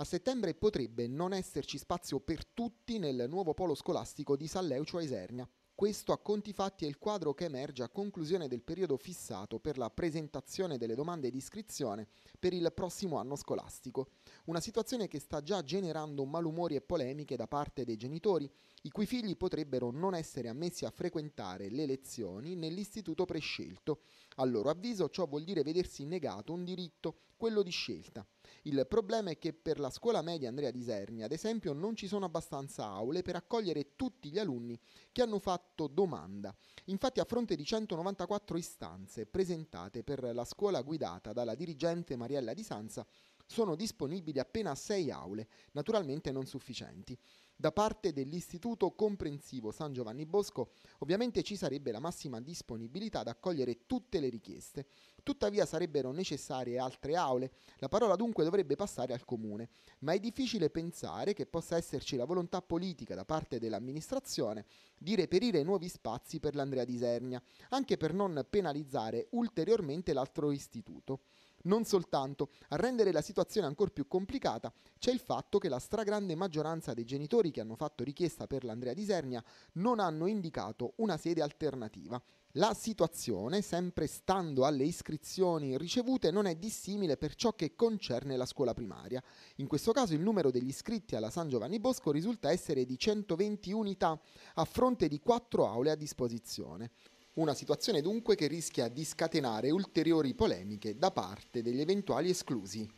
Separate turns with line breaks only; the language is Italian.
A settembre potrebbe non esserci spazio per tutti nel nuovo polo scolastico di San Leucio a Isernia. Questo a conti fatti è il quadro che emerge a conclusione del periodo fissato per la presentazione delle domande di iscrizione per il prossimo anno scolastico. Una situazione che sta già generando malumori e polemiche da parte dei genitori i cui figli potrebbero non essere ammessi a frequentare le lezioni nell'istituto prescelto. A loro avviso ciò vuol dire vedersi negato un diritto, quello di scelta. Il problema è che per la scuola media Andrea di Serni, ad esempio, non ci sono abbastanza aule per accogliere tutti gli alunni che hanno fatto domanda. Infatti a fronte di 194 istanze presentate per la scuola guidata dalla dirigente Mariella Di Sanza, sono disponibili appena sei aule, naturalmente non sufficienti. Da parte dell'Istituto Comprensivo San Giovanni Bosco ovviamente ci sarebbe la massima disponibilità ad accogliere tutte le richieste, tuttavia sarebbero necessarie altre aule, la parola dunque dovrebbe passare al comune, ma è difficile pensare che possa esserci la volontà politica da parte dell'amministrazione di reperire nuovi spazi per l'Andrea di Sernia, anche per non penalizzare ulteriormente l'altro istituto. Non soltanto, a rendere la situazione ancora più complicata c'è il fatto che la stragrande maggioranza dei genitori che hanno fatto richiesta per l'Andrea di Isernia non hanno indicato una sede alternativa. La situazione, sempre stando alle iscrizioni ricevute, non è dissimile per ciò che concerne la scuola primaria. In questo caso il numero degli iscritti alla San Giovanni Bosco risulta essere di 120 unità a fronte di quattro aule a disposizione. Una situazione dunque che rischia di scatenare ulteriori polemiche da parte degli eventuali esclusi.